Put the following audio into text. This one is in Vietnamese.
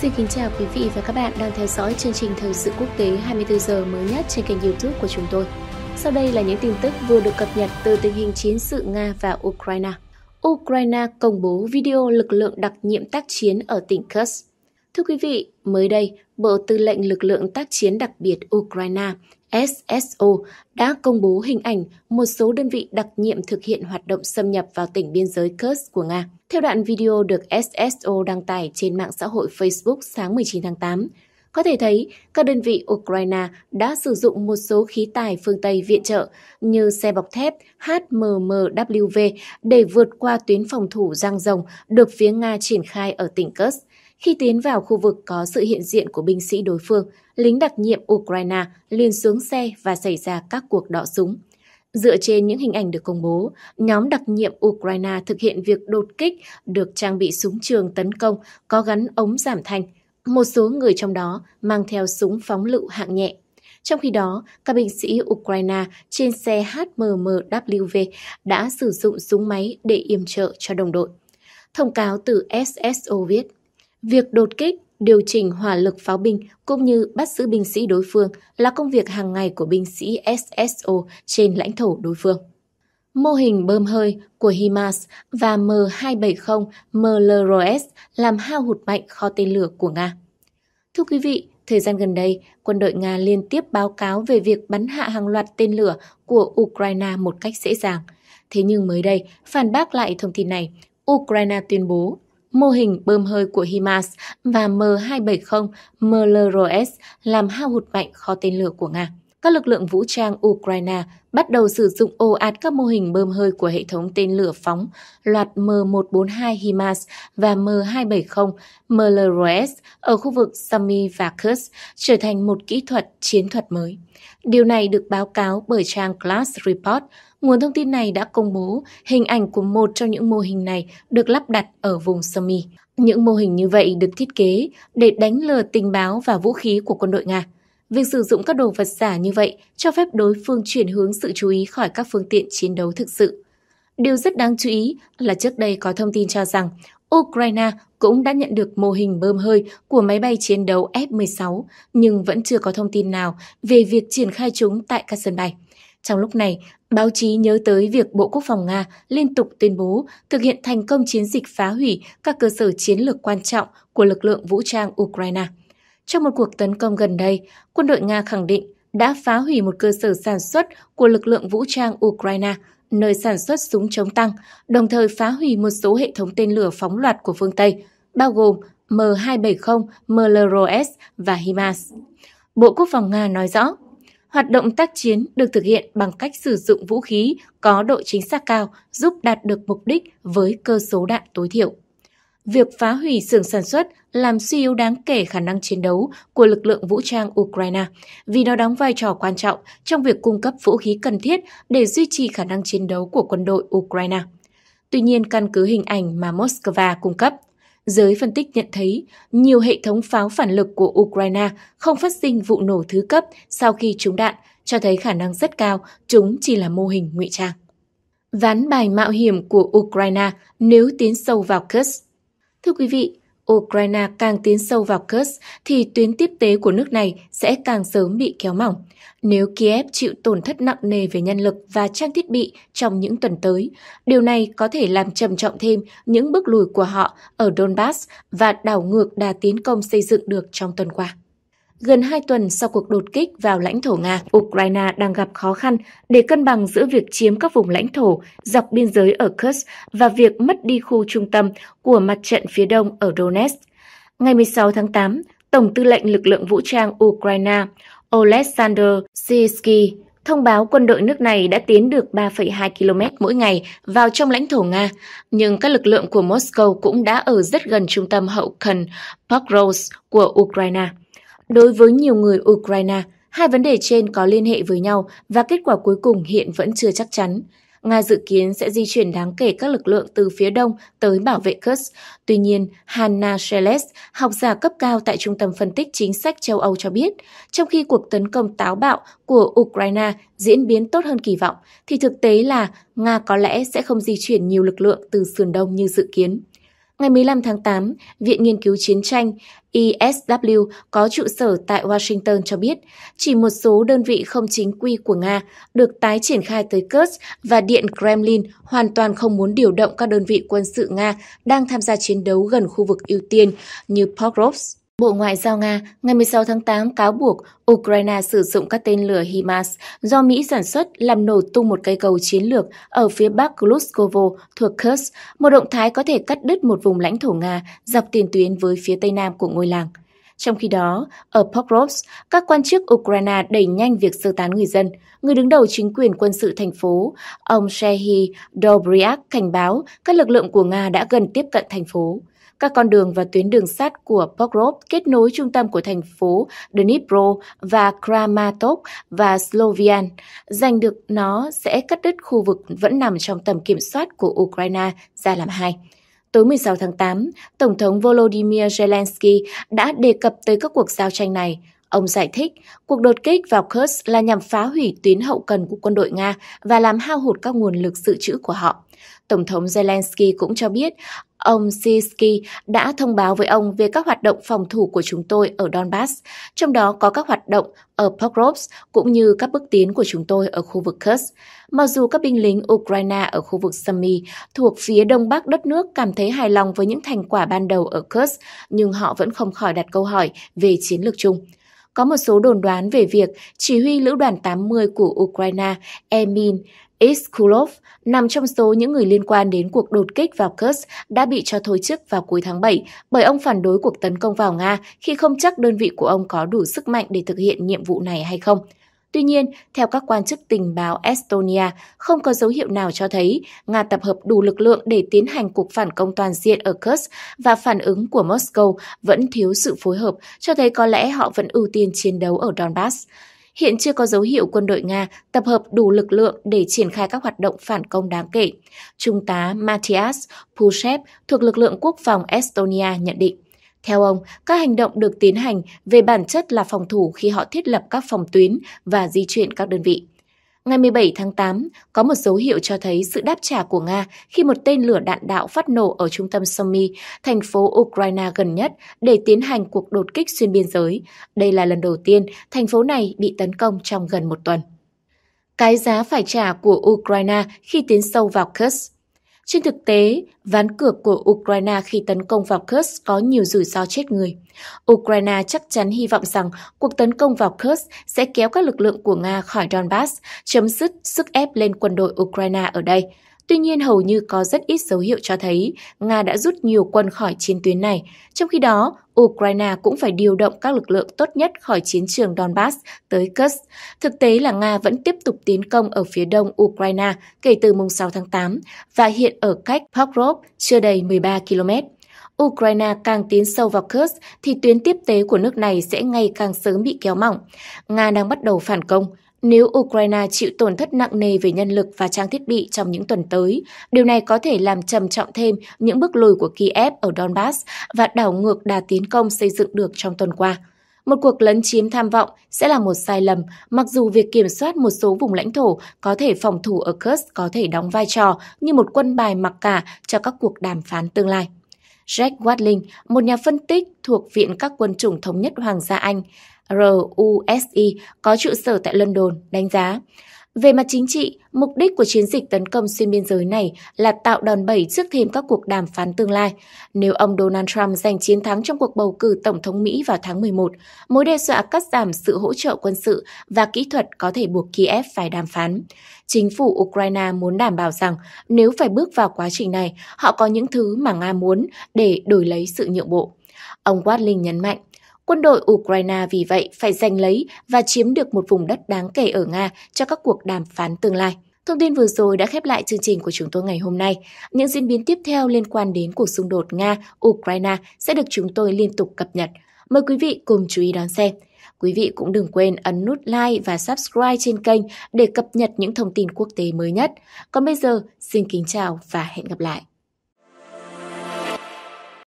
Xin kính chào quý vị và các bạn đang theo dõi chương trình thời sự quốc tế 24 giờ mới nhất trên kênh YouTube của chúng tôi. Sau đây là những tin tức vừa được cập nhật từ tình hình chiến sự Nga và Ukraine. Ukraine công bố video lực lượng đặc nhiệm tác chiến ở tỉnh Kursk. Thưa quý vị, mới đây, Bộ Tư lệnh Lực lượng Tác chiến đặc biệt Ukraine SSO đã công bố hình ảnh một số đơn vị đặc nhiệm thực hiện hoạt động xâm nhập vào tỉnh biên giới Kursk của Nga. Theo đoạn video được SSO đăng tải trên mạng xã hội Facebook sáng 19 tháng 8, có thể thấy các đơn vị Ukraine đã sử dụng một số khí tài phương Tây viện trợ như xe bọc thép HMMWV để vượt qua tuyến phòng thủ giang rồng được phía Nga triển khai ở tỉnh Kursk khi tiến vào khu vực có sự hiện diện của binh sĩ đối phương, lính đặc nhiệm Ukraine liền xuống xe và xảy ra các cuộc đọ súng. Dựa trên những hình ảnh được công bố, nhóm đặc nhiệm Ukraine thực hiện việc đột kích được trang bị súng trường tấn công có gắn ống giảm thanh. Một số người trong đó mang theo súng phóng lựu hạng nhẹ. Trong khi đó, các binh sĩ Ukraine trên xe HMMWV đã sử dụng súng máy để yểm trợ cho đồng đội. Thông cáo từ SSO viết, Việc đột kích, điều chỉnh hỏa lực pháo binh cũng như bắt giữ binh sĩ đối phương là công việc hàng ngày của binh sĩ SSO trên lãnh thổ đối phương. Mô hình bơm hơi của HIMARS và M270 MLRS làm hao hụt mạnh kho tên lửa của Nga. Thưa quý vị, thời gian gần đây, quân đội Nga liên tiếp báo cáo về việc bắn hạ hàng loạt tên lửa của Ukraine một cách dễ dàng. Thế nhưng mới đây, phản bác lại thông tin này, Ukraine tuyên bố Mô hình bơm hơi của HIMARS và M270 MLRS làm hao hụt mạnh kho tên lửa của Nga các lực lượng vũ trang Ukraine bắt đầu sử dụng ồ ạt các mô hình bơm hơi của hệ thống tên lửa phóng loạt M142 HIMARS và M270 MLRS ở khu vực Sami và Kursk trở thành một kỹ thuật chiến thuật mới. Điều này được báo cáo bởi trang Class Report. Nguồn thông tin này đã công bố hình ảnh của một trong những mô hình này được lắp đặt ở vùng Sami. Những mô hình như vậy được thiết kế để đánh lừa tình báo và vũ khí của quân đội Nga. Việc sử dụng các đồ vật giả như vậy cho phép đối phương chuyển hướng sự chú ý khỏi các phương tiện chiến đấu thực sự. Điều rất đáng chú ý là trước đây có thông tin cho rằng Ukraine cũng đã nhận được mô hình bơm hơi của máy bay chiến đấu F-16, nhưng vẫn chưa có thông tin nào về việc triển khai chúng tại các sân bay. Trong lúc này, báo chí nhớ tới việc Bộ Quốc phòng Nga liên tục tuyên bố thực hiện thành công chiến dịch phá hủy các cơ sở chiến lược quan trọng của lực lượng vũ trang Ukraine – trong một cuộc tấn công gần đây, quân đội Nga khẳng định đã phá hủy một cơ sở sản xuất của lực lượng vũ trang Ukraine, nơi sản xuất súng chống tăng, đồng thời phá hủy một số hệ thống tên lửa phóng loạt của phương Tây, bao gồm M270, MLRS và HIMARS. Bộ Quốc phòng Nga nói rõ, hoạt động tác chiến được thực hiện bằng cách sử dụng vũ khí có độ chính xác cao giúp đạt được mục đích với cơ số đạn tối thiểu. Việc phá hủy xưởng sản xuất làm suy yếu đáng kể khả năng chiến đấu của lực lượng vũ trang Ukraine, vì nó đóng vai trò quan trọng trong việc cung cấp vũ khí cần thiết để duy trì khả năng chiến đấu của quân đội Ukraine. Tuy nhiên, căn cứ hình ảnh mà Moscow cung cấp, giới phân tích nhận thấy nhiều hệ thống pháo phản lực của Ukraine không phát sinh vụ nổ thứ cấp sau khi trúng đạn, cho thấy khả năng rất cao chúng chỉ là mô hình ngụy trang. Ván bài mạo hiểm của Ukraine nếu tiến sâu vào Kursk Thưa quý vị, Ukraine càng tiến sâu vào Kursk thì tuyến tiếp tế của nước này sẽ càng sớm bị kéo mỏng. Nếu Kiev chịu tổn thất nặng nề về nhân lực và trang thiết bị trong những tuần tới, điều này có thể làm trầm trọng thêm những bước lùi của họ ở Donbass và đảo ngược đà tiến công xây dựng được trong tuần qua gần hai tuần sau cuộc đột kích vào lãnh thổ Nga, Ukraine đang gặp khó khăn để cân bằng giữa việc chiếm các vùng lãnh thổ dọc biên giới ở Kursk và việc mất đi khu trung tâm của mặt trận phía đông ở Donetsk. Ngày 16 tháng 8, Tổng tư lệnh lực lượng vũ trang Ukraine Oleksandr Sisky thông báo quân đội nước này đã tiến được 3,2 km mỗi ngày vào trong lãnh thổ Nga, nhưng các lực lượng của Moscow cũng đã ở rất gần trung tâm hậu cần Pokrovsk của Ukraine. Đối với nhiều người Ukraine, hai vấn đề trên có liên hệ với nhau và kết quả cuối cùng hiện vẫn chưa chắc chắn. Nga dự kiến sẽ di chuyển đáng kể các lực lượng từ phía đông tới bảo vệ Kursk. Tuy nhiên, Hanna Sheles, học giả cấp cao tại Trung tâm Phân tích Chính sách châu Âu cho biết, trong khi cuộc tấn công táo bạo của Ukraine diễn biến tốt hơn kỳ vọng, thì thực tế là Nga có lẽ sẽ không di chuyển nhiều lực lượng từ sườn đông như dự kiến. Ngày 15 tháng 8, Viện Nghiên cứu Chiến tranh ISW e có trụ sở tại Washington cho biết chỉ một số đơn vị không chính quy của Nga được tái triển khai tới Kursk và Điện Kremlin hoàn toàn không muốn điều động các đơn vị quân sự Nga đang tham gia chiến đấu gần khu vực ưu tiên như Pokrovsk. Bộ Ngoại giao Nga ngày 16 tháng 8 cáo buộc Ukraine sử dụng các tên lửa HIMARS do Mỹ sản xuất làm nổ tung một cây cầu chiến lược ở phía bắc Gluskovo thuộc Kursk, một động thái có thể cắt đứt một vùng lãnh thổ Nga dọc tiền tuyến với phía tây nam của ngôi làng. Trong khi đó, ở Pokrovsk, các quan chức Ukraine đẩy nhanh việc sơ tán người dân. Người đứng đầu chính quyền quân sự thành phố, ông Shehi Dobryak cảnh báo các lực lượng của Nga đã gần tiếp cận thành phố. Các con đường và tuyến đường sắt của Pokrov kết nối trung tâm của thành phố Dnipro và Kramatorsk và Slovian. Giành được nó sẽ cắt đứt khu vực vẫn nằm trong tầm kiểm soát của Ukraine ra làm hai. Tối 16 tháng 8, Tổng thống Volodymyr Zelensky đã đề cập tới các cuộc giao tranh này. Ông giải thích, cuộc đột kích vào Kursk là nhằm phá hủy tuyến hậu cần của quân đội Nga và làm hao hụt các nguồn lực dự trữ của họ. Tổng thống Zelensky cũng cho biết, ông Sisky đã thông báo với ông về các hoạt động phòng thủ của chúng tôi ở Donbass, trong đó có các hoạt động ở Pokrovsk cũng như các bước tiến của chúng tôi ở khu vực Kursk. Mặc dù các binh lính Ukraine ở khu vực Sumy thuộc phía đông bắc đất nước cảm thấy hài lòng với những thành quả ban đầu ở Kursk, nhưng họ vẫn không khỏi đặt câu hỏi về chiến lược chung có một số đồn đoán về việc chỉ huy lữ đoàn 80 của Ukraine Emin Iskulov nằm trong số những người liên quan đến cuộc đột kích vào Kursk đã bị cho thôi chức vào cuối tháng 7 bởi ông phản đối cuộc tấn công vào Nga khi không chắc đơn vị của ông có đủ sức mạnh để thực hiện nhiệm vụ này hay không. Tuy nhiên, theo các quan chức tình báo Estonia, không có dấu hiệu nào cho thấy Nga tập hợp đủ lực lượng để tiến hành cuộc phản công toàn diện ở Kursk và phản ứng của Moscow vẫn thiếu sự phối hợp, cho thấy có lẽ họ vẫn ưu tiên chiến đấu ở Donbass. Hiện chưa có dấu hiệu quân đội Nga tập hợp đủ lực lượng để triển khai các hoạt động phản công đáng kể. Trung tá Matthias Pushev thuộc lực lượng quốc phòng Estonia nhận định. Theo ông, các hành động được tiến hành về bản chất là phòng thủ khi họ thiết lập các phòng tuyến và di chuyển các đơn vị. Ngày 17 tháng 8, có một dấu hiệu cho thấy sự đáp trả của Nga khi một tên lửa đạn đạo phát nổ ở trung tâm Sumy, thành phố Ukraine gần nhất, để tiến hành cuộc đột kích xuyên biên giới. Đây là lần đầu tiên thành phố này bị tấn công trong gần một tuần. Cái giá phải trả của Ukraine khi tiến sâu vào Kursk trên thực tế, ván cược của Ukraine khi tấn công vào Kursk có nhiều rủi ro chết người. Ukraine chắc chắn hy vọng rằng cuộc tấn công vào Kursk sẽ kéo các lực lượng của Nga khỏi Donbass, chấm dứt sức ép lên quân đội Ukraine ở đây. Tuy nhiên hầu như có rất ít dấu hiệu cho thấy Nga đã rút nhiều quân khỏi chiến tuyến này. Trong khi đó, Ukraine cũng phải điều động các lực lượng tốt nhất khỏi chiến trường Donbass tới Kursk. Thực tế là Nga vẫn tiếp tục tiến công ở phía đông Ukraine kể từ mùng 6 tháng 8 và hiện ở cách Pokrov chưa đầy 13 km. Ukraine càng tiến sâu vào Kursk thì tuyến tiếp tế của nước này sẽ ngày càng sớm bị kéo mỏng. Nga đang bắt đầu phản công, nếu Ukraine chịu tổn thất nặng nề về nhân lực và trang thiết bị trong những tuần tới, điều này có thể làm trầm trọng thêm những bước lùi của Kiev ở Donbass và đảo ngược đà tiến công xây dựng được trong tuần qua. Một cuộc lấn chiếm tham vọng sẽ là một sai lầm, mặc dù việc kiểm soát một số vùng lãnh thổ có thể phòng thủ ở Kursk có thể đóng vai trò như một quân bài mặc cả cho các cuộc đàm phán tương lai. Jack Watling, một nhà phân tích thuộc Viện các quân chủng thống nhất Hoàng gia Anh, RUSI có trụ sở tại London đánh giá. Về mặt chính trị, mục đích của chiến dịch tấn công xuyên biên giới này là tạo đòn bẩy trước thêm các cuộc đàm phán tương lai. Nếu ông Donald Trump giành chiến thắng trong cuộc bầu cử Tổng thống Mỹ vào tháng 11, mối đe dọa cắt giảm sự hỗ trợ quân sự và kỹ thuật có thể buộc Kiev phải đàm phán. Chính phủ Ukraine muốn đảm bảo rằng nếu phải bước vào quá trình này, họ có những thứ mà Nga muốn để đổi lấy sự nhượng bộ. Ông Watling nhấn mạnh, Quân đội Ukraine vì vậy phải giành lấy và chiếm được một vùng đất đáng kể ở Nga cho các cuộc đàm phán tương lai. Thông tin vừa rồi đã khép lại chương trình của chúng tôi ngày hôm nay. Những diễn biến tiếp theo liên quan đến cuộc xung đột Nga-Ukraine sẽ được chúng tôi liên tục cập nhật. Mời quý vị cùng chú ý đón xem. Quý vị cũng đừng quên ấn nút like và subscribe trên kênh để cập nhật những thông tin quốc tế mới nhất. Còn bây giờ, xin kính chào và hẹn gặp lại.